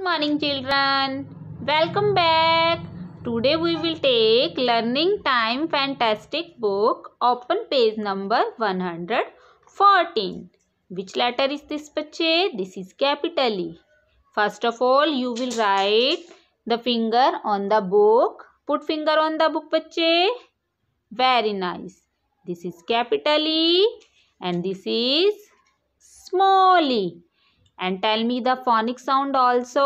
Good morning children. Welcome back. Today we will take learning time fantastic book open page number 114. Which letter is this bache? This is capital E. First of all you will write the finger on the book. Put finger on the book bache. Very nice. This is capital E and this is small e. and tell me the phonic sound also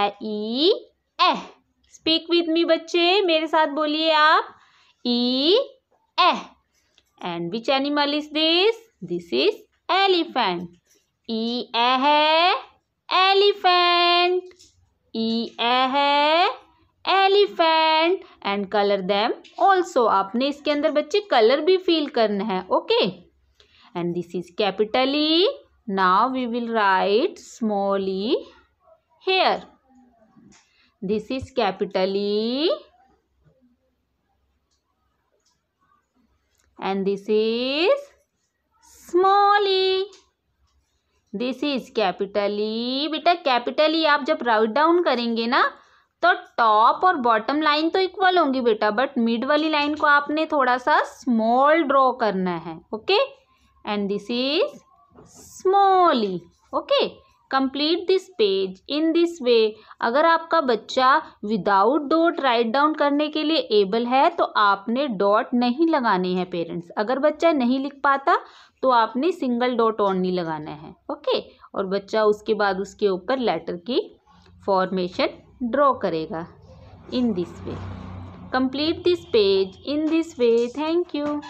a e eh speak with me बच्चे मेरे साथ बोलिए आप E A and which animal is this this is elephant E A है elephant E A है elephant and colour them also आपने इसके अंदर बच्चे कलर भी फील करना है okay and this is capital E now we will write small e here this is capital e and this is small e this is capital e beta capital e aap jab write down karenge na तो top और bottom line तो equal होंगी बेटा but mid वाली line को आपने थोड़ा सा स्मॉल ड्रॉ करना है okay and this is small e okay complete this page in this way अगर आपका बच्चा विदाउट डॉट राइट डाउन करने के लिए एबल है तो आपने डॉट नहीं लगाने हैं पेरेंट्स अगर बच्चा नहीं लिख पाता तो आपने सिंगल डॉट और नहीं लगाना है ओके और बच्चा उसके बाद उसके ऊपर लेटर की फॉर्मेशन ड्रॉ करेगा in this way complete this page in this way thank you